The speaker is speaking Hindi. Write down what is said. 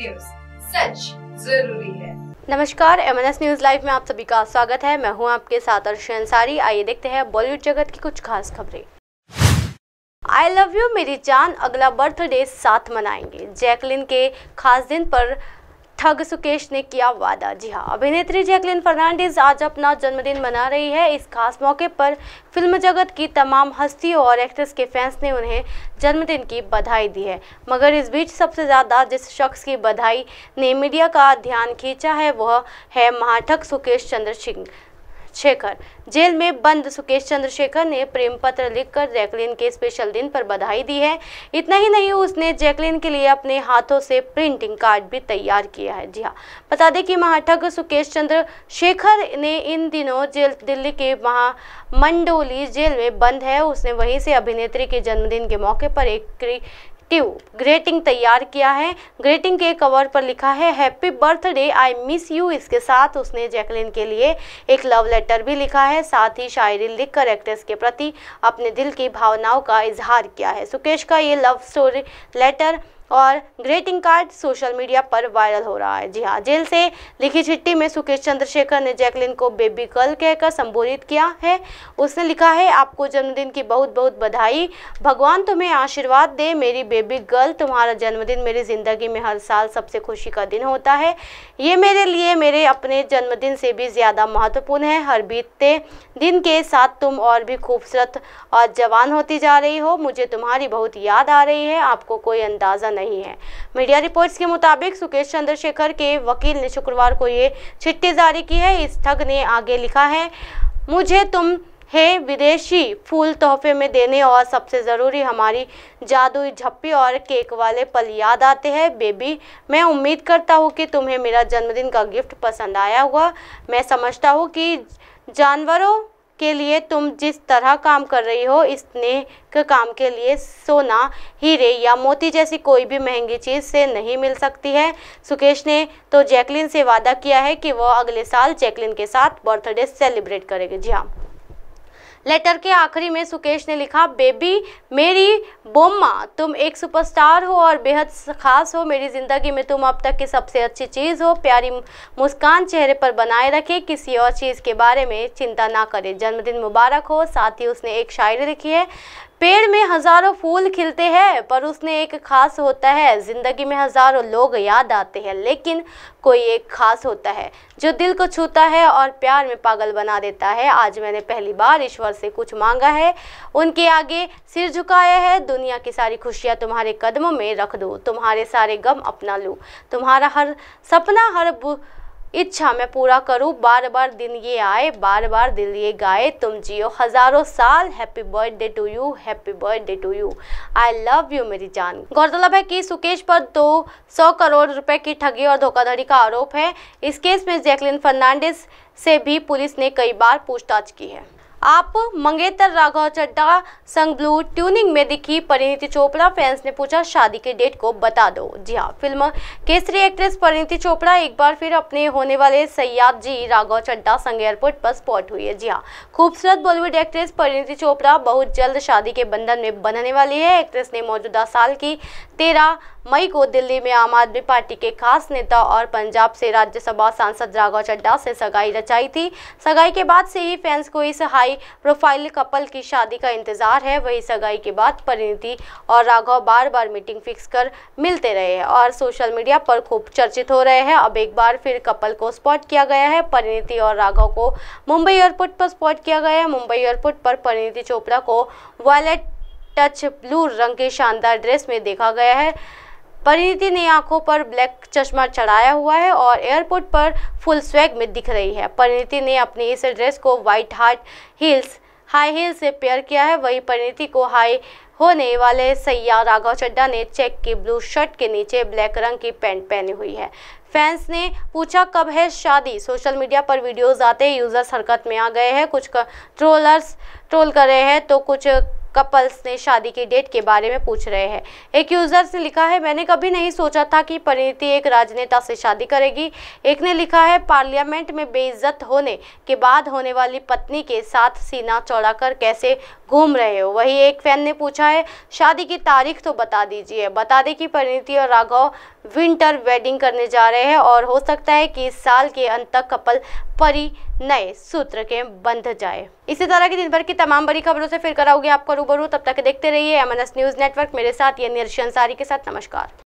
न्यूज सच जरूरी है नमस्कार एम न्यूज लाइव में आप सभी का स्वागत है मैं हूं आपके साथ अर्शी अंसारी आइए देखते हैं बॉलीवुड जगत की कुछ खास खबरें आई लव यू मेरी जान अगला बर्थडे साथ मनाएंगे जैकलिन के खास दिन पर ठग सुकेश ने किया वादा जी हाँ अभिनेत्री जैकलिन फर्नांडिस आज अपना जन्मदिन मना रही है इस खास मौके पर फिल्म जगत की तमाम हस्तियों और एक्ट्रेस के फैंस ने उन्हें जन्मदिन की बधाई दी है मगर इस बीच सबसे ज़्यादा जिस शख्स की बधाई ने मीडिया का ध्यान खींचा है वह है महाठक सुकेश चंद्र सिंह शेखर जेल में बंद सुकेश चंद्र शेखर ने प्रेम पत्र लिखकर जैकलिन के स्पेशल दिन पर बधाई दी है इतना ही नहीं उसने जैकलिन के लिए अपने हाथों से प्रिंटिंग कार्ड भी तैयार किया है जी हाँ बता दें कि महाठग सुकेश चंद्र शेखर ने इन दिनों जेल दिल्ली के महामंडोली जेल में बंद है उसने वहीं से अभिनेत्री के जन्मदिन के मौके पर एक ट्यूब ग्रेटिंग तैयार किया है ग्रेटिंग के कवर पर लिखा है happy birthday I miss you इसके साथ उसने जैकलिन के लिए एक लव लेटर भी लिखा है साथ ही शायरी लिखकर एक्ट्रेस के प्रति अपने दिल की भावनाओं का इजहार किया है सुकेश का ये लव स्टोरी लेटर और ग्रीटिंग कार्ड सोशल मीडिया पर वायरल हो रहा है जी हाँ जेल से लिखी चिट्ठी में सुकेश चंद्रशेखर ने जैकलिन को बेबी गर्ल कहकर संबोधित किया है उसने लिखा है आपको जन्मदिन की बहुत बहुत बधाई भगवान तुम्हें आशीर्वाद दे मेरी बेबी गर्ल तुम्हारा जन्मदिन मेरी ज़िंदगी में हर साल सबसे खुशी का दिन होता है ये मेरे लिए मेरे अपने जन्मदिन से भी ज़्यादा महत्वपूर्ण है हर बीतते दिन के साथ तुम और भी खूबसूरत और जवान होती जा रही हो मुझे तुम्हारी बहुत याद आ रही है आपको कोई अंदाज़ा नहीं है मीडिया रिपोर्ट्स के मुताबिक सुकेश चंद्रशेखर के वकील ने शुक्रवार को ये चिट्ठी जारी की है इस ठग ने आगे लिखा है मुझे तुम हे विदेशी फूल तोहफे में देने और सबसे ज़रूरी हमारी जादुई झप्पी और केक वाले पल याद आते हैं बेबी मैं उम्मीद करता हूँ कि तुम्हें मेरा जन्मदिन का गिफ्ट पसंद आया होगा मैं समझता हूँ कि जानवरों के लिए तुम जिस तरह काम कर रही हो इसने के काम के लिए सोना हीरे या मोती जैसी कोई भी महंगी चीज़ से नहीं मिल सकती है सुकेश ने तो जैकलिन से वादा किया है कि वह अगले साल जैकलिन के साथ बर्थडे सेलिब्रेट करेगी जी हाँ लेटर के आखिरी में सुकेश ने लिखा बेबी मेरी बोम्मा तुम एक सुपरस्टार हो और बेहद खास हो मेरी ज़िंदगी में तुम अब तक की सबसे अच्छी चीज़ हो प्यारी मुस्कान चेहरे पर बनाए रखे किसी और चीज़ के बारे में चिंता ना करें जन्मदिन मुबारक हो साथ ही उसने एक शायरी लिखी है पेड़ में हजारों फूल खिलते हैं पर उसने एक खास होता है ज़िंदगी में हजारों लोग याद आते हैं लेकिन कोई एक खास होता है जो दिल को छूता है और प्यार में पागल बना देता है आज मैंने पहली बार ईश्वर से कुछ मांगा है उनके आगे सिर झुकाया है दुनिया की सारी खुशियाँ तुम्हारे कदमों में रख दो तुम्हारे सारे गम अपना लूँ तुम्हारा हर सपना हर बु इच्छा मैं पूरा करूँ बार बार दिन ये आए बार बार दिल ये गाए तुम जियो हज़ारों साल happy birthday to you happy birthday to you I love you मेरी जान गौरतलब है कि सुकेश पर दो सौ करोड़ रुपए की ठगी और धोखाधड़ी का आरोप है इस केस में जैकलिन फर्नांडिस से भी पुलिस ने कई बार पूछताछ की है आप मंगेतर राघव चड्डा संग ब्लू ट्यूनिंग में दिखी परिणीति चोपड़ा फैंस ने पूछा शादी के डेट को बता दो जी हाँ फिल्म केसरी एक्ट्रेस परिणीति चोपड़ा एक बार फिर अपने होने वाले सयाद जी राघव चड्डा संग एयरपोर्ट पर स्पॉट हुई है जी हाँ खूबसूरत बॉलीवुड एक्ट्रेस परिणीति चोपड़ा बहुत जल्द शादी के बंधन में बनने वाली है एक्ट्रेस ने मौजूदा साल की तेरह मई को दिल्ली में आम आदमी पार्टी के खास नेता और पंजाब से राज्यसभा सांसद राघव चड्डा से सगाई रचाई थी सगाई के बाद से ही फैंस को इस हाई प्रोफाइल कपल की शादी का इंतजार है वही सगाई के बाद परिणति और राघव बार बार मीटिंग फिक्स कर मिलते रहे हैं और सोशल मीडिया पर खूब चर्चित हो रहे हैं अब एक बार फिर कपल को स्पॉट किया गया है परिणति और राघव को मुंबई एयरपोर्ट पर स्पॉट किया गया है मुंबई एयरपोर्ट पर परिणति चोपड़ा को वॉलेट टच ब्लू रंग के शानदार ड्रेस में देखा गया है परिणीति ने आंखों पर ब्लैक चश्मा चढ़ाया हुआ है और एयरपोर्ट पर फुल स्वैग में दिख रही है परिणीति ने अपनी इस ड्रेस को white heart heels high heel से पेयर किया है वहीं परिणीति को हाई होने वाले सैया राघव चड्डा ने चेक की ब्लू शर्ट के नीचे ब्लैक रंग की पैंट पहनी हुई है फैंस ने पूछा कब है शादी सोशल मीडिया पर वीडियोस आते ही यूज़र्स हरकत में आ गए हैं कुछ ट्रोलर्स ट्रोल कर रहे हैं तो कुछ कपल्स ने शादी की डेट के बारे में पूछ रहे हैं एक यूज़र से लिखा है मैंने कभी नहीं सोचा था कि परिणति एक राजनेता से शादी करेगी एक ने लिखा है पार्लियामेंट में बेइज्जत होने के बाद होने वाली पत्नी के साथ सीना चौड़ा कर कैसे घूम रहे हो वही एक फैन ने पूछा है शादी की तारीख तो बता दीजिए बता दें कि परिणीति और राघव विंटर वेडिंग करने जा रहे हैं और हो सकता है कि इस साल के अंत तक कपल परी नए सूत्र के बंध जाए इसी तरह की दिन भर की तमाम बड़ी खबरों से फिर कराऊंगी आपको रूबरू तब तक देखते रहिए एम न्यूज़ नेटवर्क मेरे साथ ये निर्शंसारी के साथ नमस्कार